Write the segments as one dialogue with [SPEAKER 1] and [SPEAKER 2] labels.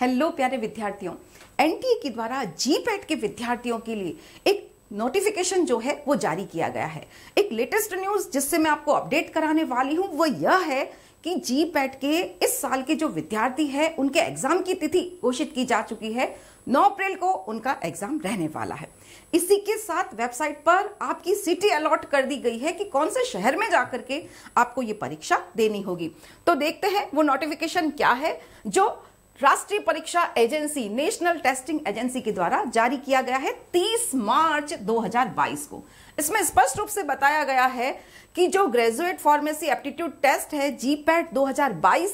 [SPEAKER 1] hello प्यारे विद्यार्थियों NTA के द्वारा जीपैट के विद्यार्थियों के लिए एक नोटिफिकेशन जो है वो जारी किया गया है एक लेटेस्ट न्यूज जिससे मैं आपको अपडेट कराने वाली हूँ वो यह है कि जी पैट के इस साल के जो विद्यार्थी है उनके एग्जाम की तिथि घोषित की जा चुकी है 9 अप्रैल को उनका एग्जाम रहने वाला है इसी के साथ वेबसाइट पर आपकी सिटी अलॉट कर दी गई है कि कौन से शहर में जाकर के आपको ये परीक्षा देनी होगी तो देखते हैं वो नोटिफिकेशन क्या है जो राष्ट्रीय परीक्षा एजेंसी नेशनल टेस्टिंग एजेंसी के द्वारा जारी किया गया है 30 मार्च 2022 को इसमें स्पष्ट रूप से बताया गया है कि जो ग्रेजुएट फार्मेसी एप्टीट्यूड टेस्ट है जी पैट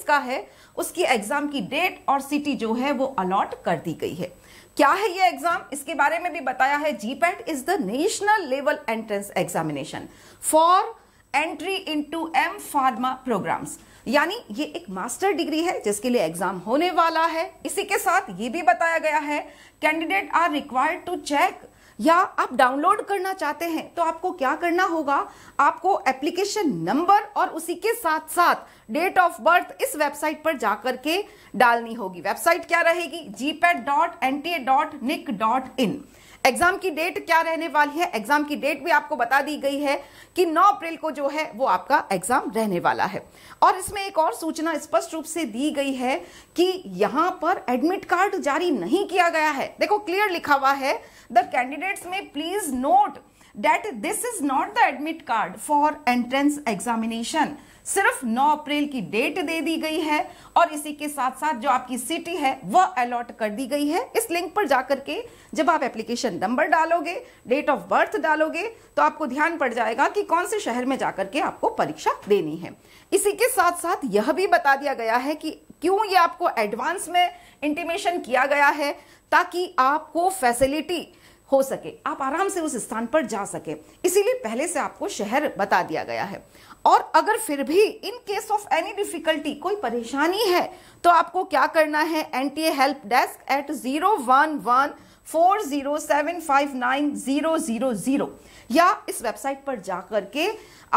[SPEAKER 1] का है उसकी एग्जाम की डेट और सिटी जो है वो अलॉट कर दी गई है क्या है ये एग्जाम इसके बारे में भी बताया है G PAT is the national level entrance examination for entry into M pharma programmes यानी ये एक मास्टर डिग्री है जिसके लिए एग्जाम होने वाला है इसी के साथ ये भी बताया गया है candidate are required to check या आप डाउनलोड करना चाहते हैं तो आपको क्या करना होगा आपको एप्लीकेशन नंबर और उसी के साथ साथ डेट ऑफ बर्थ इस वेबसाइट पर जाकर के डालनी होगी वेबसाइट क्या रहेगी GPAT dot N T A dot NIC dot in exam की डेट क्या रहने वाली है एग्जाम की डेट भी आपको बता दी गई है कि 9 अप्रैल को जो है वो आपका एग्जाम रहने वाला है और इसमें एक और सूचना स्पष्ट रूप से दी गई है कि यहां पर एडमिट कार्ड जारी नहीं किया गया है देखो क्लियर लिखा हुआ है द कैंडिडेट्स में please note that this is not the admit card for entrance examination सिर्फ 9 अप्रैल की डेट दे दी गई है और इसी के साथ साथ जो आपकी सिटी है वह अलॉट कर दी गई है इस लिंक पर जाकर के जब आप एप्लीकेशन रजिस्ट्रेशन नंबर डालोगे डेट ऑफ बर्थ डालोगे तो आपको ध्यान पड़ जाएगा कि कौन से शहर में जाकर के आपको परीक्षा देनी है इसी के साथ साथ यह भी बता दिया गया है कि क्यों ये आपको एडवांस में इंटीमेशन किया गया है ताकि आपको फैसिलिटी हो सके आप आराम से उस स्थान पर जा सके इसीलिए पहले से आपको शहर बता दिया गया है और अगर फिर भी in case of any difficulty कोई परेशानी है तो आपको क्या करना है N T help desk at zero one one four zero seven five nine zero zero zero या इस वेबसाइट पर जा के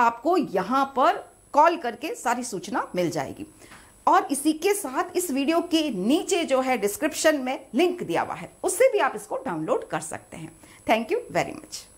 [SPEAKER 1] आपको यहाँ पर कॉल करके सारी सूचना मिल जाएगी और इसी के साथ इस वीडियो के नीचे जो है डिस्क्रिप्शन में लिंक दिया हुआ है उससे भी आप इसको डाउनलोड कर सकते हैं थैंक यू वेरी मच